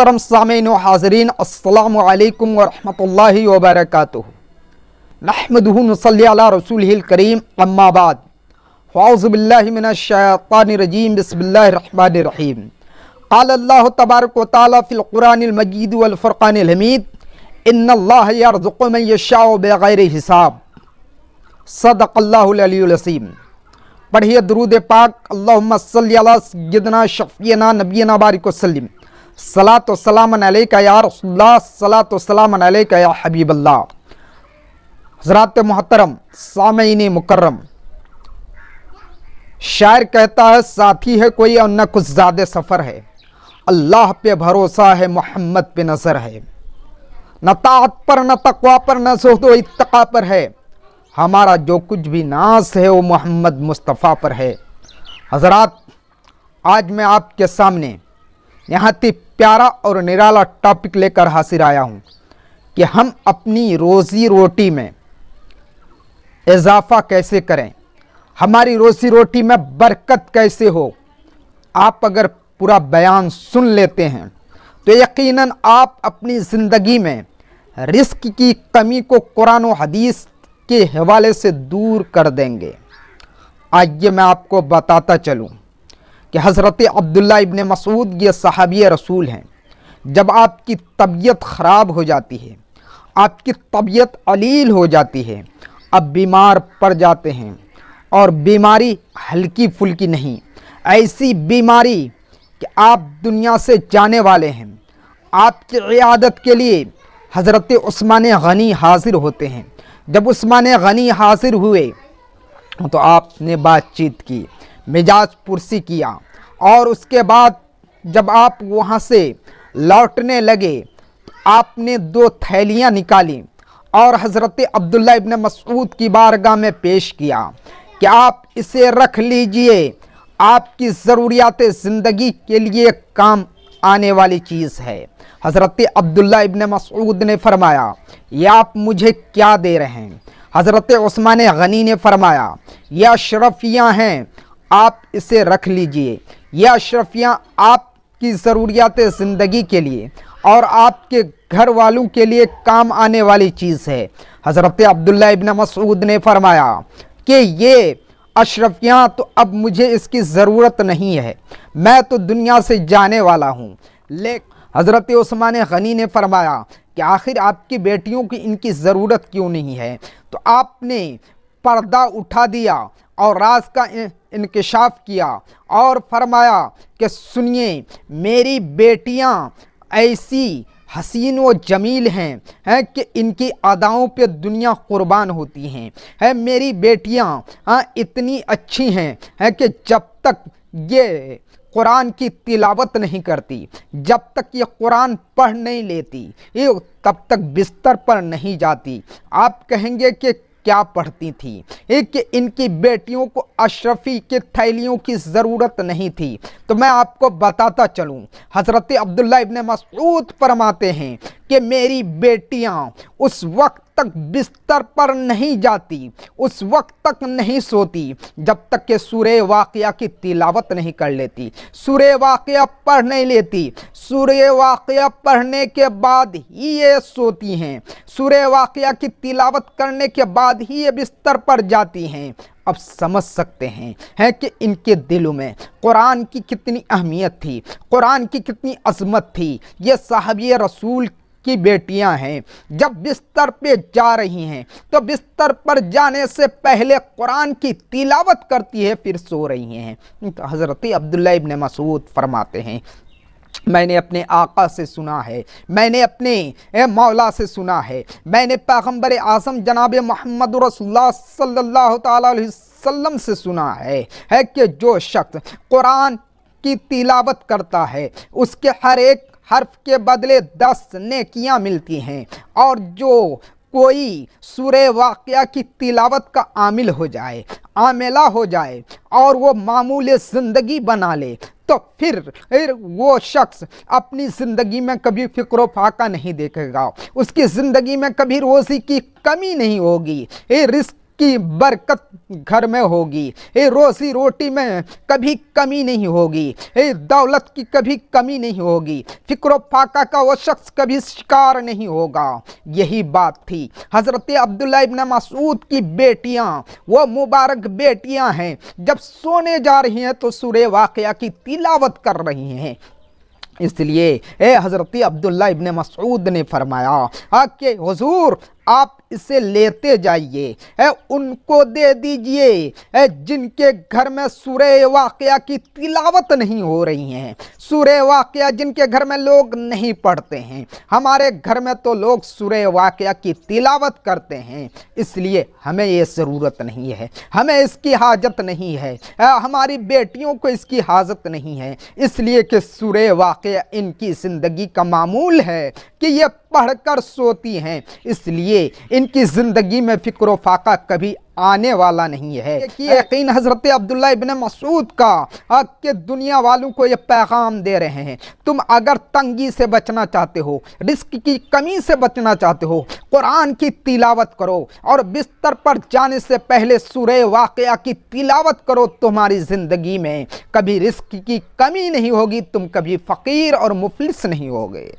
मोहतरम सामीन हाजरीन अल्लाम वरहमल वबरक नहमदल रसूल करीम अम्माबाद फ़ाउज़बिल्लिमिनशानरजीम बसमीम काल्ला तबारक वालफ़िलकुरानमजीद वफ़ुरानहमीद हिसाब सदक़ल्लासीम पढ़िए दरूद पाक अल्लाम सल्ला सदना शफ़ीना नबीना बारिक वसलम सलात का या रसुल्ला सलात का या हबीबल्ला हजरात मोहतरम सामीन मुकर्रम शायर कहता है साथी है कोई और न कुछ ज़्यादा सफ़र है अल्लाह पे भरोसा है मोहम्मद पे नज़र है न तात पर न तकवा पर न सोदो इतका पर है हमारा जो कुछ भी नाश है वो मोहम्मद मुस्तफ़ा पर है हजरात आज मैं आपके सामने यहाँ तिप प्यारा और निराला टॉपिक लेकर हाजिर आया हूँ कि हम अपनी रोज़ी रोटी में इजाफा कैसे करें हमारी रोज़ी रोटी में बरकत कैसे हो आप अगर पूरा बयान सुन लेते हैं तो यकीनन आप अपनी ज़िंदगी में रिस्क की कमी को कुरान और हदीस के हवाले से दूर कर देंगे आइए मैं आपको बताता चलूँ कि हज़रत अब्दुल्ला इबन मसूद ये सहाबी रसूल हैं जब आपकी तबीयत ख़राब हो जाती है आपकी तबीयत अलील हो जाती है अब बीमार पड़ जाते हैं और बीमारी हल्की फुल्की नहीं ऐसी बीमारी कि आप दुनिया से जाने वाले हैं आपकी इयादत के लिए हज़रत उस्मान गनी हाजिर होते हैं जब उस्मान गनी हाजिर हुए तो आपने बातचीत की मिजाज पुरसी किया और उसके बाद जब आप वहाँ से लौटने लगे तो आपने दो थैलियाँ निकाली और हज़रत अब्दुल्ला इबन मसूद की बारगाह में पेश किया कि आप इसे रख लीजिए आपकी ज़रूरियात ज़िंदगी के लिए काम आने वाली चीज़ है हज़रत अब्दुल्ला इबन मसूद ने फरमाया ये आप मुझे क्या दे रहे हैं हज़रत उस्मान गनी ने फरमाया यह अशरफियाँ हैं आप इसे रख लीजिए यह अशरफियाँ आपकी ज़रूरियात ज़िंदगी के लिए और आपके घर वालों के लिए काम आने वाली चीज़ है हज़रत अब्दुल्ला इबन मसूद ने फरमाया कि ये अशरफियाँ तो अब मुझे इसकी ज़रूरत नहीं है मैं तो दुनिया से जाने वाला हूँ ले हज़रत ओस्मान गनी ने फरमाया कि आखिर आपकी बेटियों की इनकी ज़रूरत क्यों नहीं है तो आपने पर्दा उठा दिया और राज का इनकशाफ किया और फरमाया कि सुनिए मेरी बेटियां ऐसी हसीन व जमील हैं है कि इनकी अदाओं पे दुनिया कुर्बान होती हैं है मेरी बेटियां हाँ इतनी अच्छी हैं है कि जब तक ये कुरान की तिलावत नहीं करती जब तक ये कुरान पढ़ नहीं लेती ये तब तक बिस्तर पर नहीं जाती आप कहेंगे कि क्या पढ़ती थी एक इनकी बेटियों को अशरफी के थैलियों की ज़रूरत नहीं थी तो मैं आपको बताता चलूँ हज़रत अब्दुल्ला इबन मसूद फरमाते हैं कि मेरी बेटियां उस वक्त तक बिस्तर पर नहीं जाती उस वक्त तक नहीं सोती जब तक कि सूर्य वाक़ की तिलावत नहीं कर लेती सूर्य वाक़ पढ़ नहीं लेती सूर्य वाक़ पढ़ने के बाद ही ये सोती हैं सूर्य वाक़ की तिलावत करने के बाद ही ये बिस्तर पर जाती हैं अब समझ सकते हैं हैं कि इनके दिलों में कुरान की कितनी अहमियत थी कुरान की कितनी अजमत थी ये साहब रसूल की बेटियां हैं जब बिस्तर पे जा रही हैं तो बिस्तर पर जाने से पहले कुरान की तिलावत करती है फिर सो रही हैं तो हज़रत अब्दुल्ला इबन मसूद फरमाते हैं मैंने अपने आका से सुना है मैंने अपने मौला से सुना है मैंने पैगम्बर आजम जनाब महमद रसोल्ला सल्ला से सुना है, है कि जो शख्स कुरान की तिलावत करता है उसके हर एक हर्फ के बदले दस नेकियां मिलती हैं और जो कोई सुर वाक़ की तिलावत का आमिल हो जाए आमेला हो जाए और वो मामूल ज़िंदगी बना ले तो फिर फिर वो शख्स अपनी ज़िंदगी में कभी फ़िक्र फाका नहीं देखेगा उसकी ज़िंदगी में कभी रोज़ी की कमी नहीं होगी रिस्क की बरकत घर में होगी ए रोजी रोटी में कभी कमी नहीं होगी ए दौलत की कभी कमी नहीं होगी फिक्र फाका का वो शख्स कभी शिकार नहीं होगा यही बात थी हज़रत अब्दुल्ला इबन मसूद की बेटियां वो मुबारक बेटियां हैं जब सोने जा रही हैं तो सूर्य वाक़ की तिलावत कर रही हैं इसलिए ए हज़रत अब्दुल्ला इबन मसूद ने फरमाया कि हजूर आप इसे लेते जाइए उनको दे दीजिए जिनके घर में सूर्य वाक़ की तिलावत नहीं हो रही है सूर्य वाक़ जिनके घर में लोग नहीं पढ़ते हैं हमारे घर में तो लोग सूर्य वाक़ की तिलावत करते हैं इसलिए हमें ये ज़रूरत नहीं है हमें इसकी हाजत नहीं है हमारी बेटियों को इसकी हाजत नहीं है इसलिए कि सूर्य वाक़ इनकी ज़िंदगी का मामूल है कि ये पढ़कर सोती हैं इसलिए इनकी ज़िंदगी में फ़िक्र फाका कभी आने वाला नहीं है कि यकीन हज़रत अब्दुल्ला इबन मसूद का के दुनिया वालों को ये पैगाम दे रहे हैं तुम अगर तंगी से बचना चाहते हो रिस्क की कमी से बचना चाहते हो कुरान की तिलावत करो और बिस्तर पर जाने से पहले सुरह वाक़ की तिलावत करो तुम्हारी ज़िंदगी में कभी रिस्क की कमी नहीं होगी तुम कभी फ़कीर और मुफलिस नहीं होगे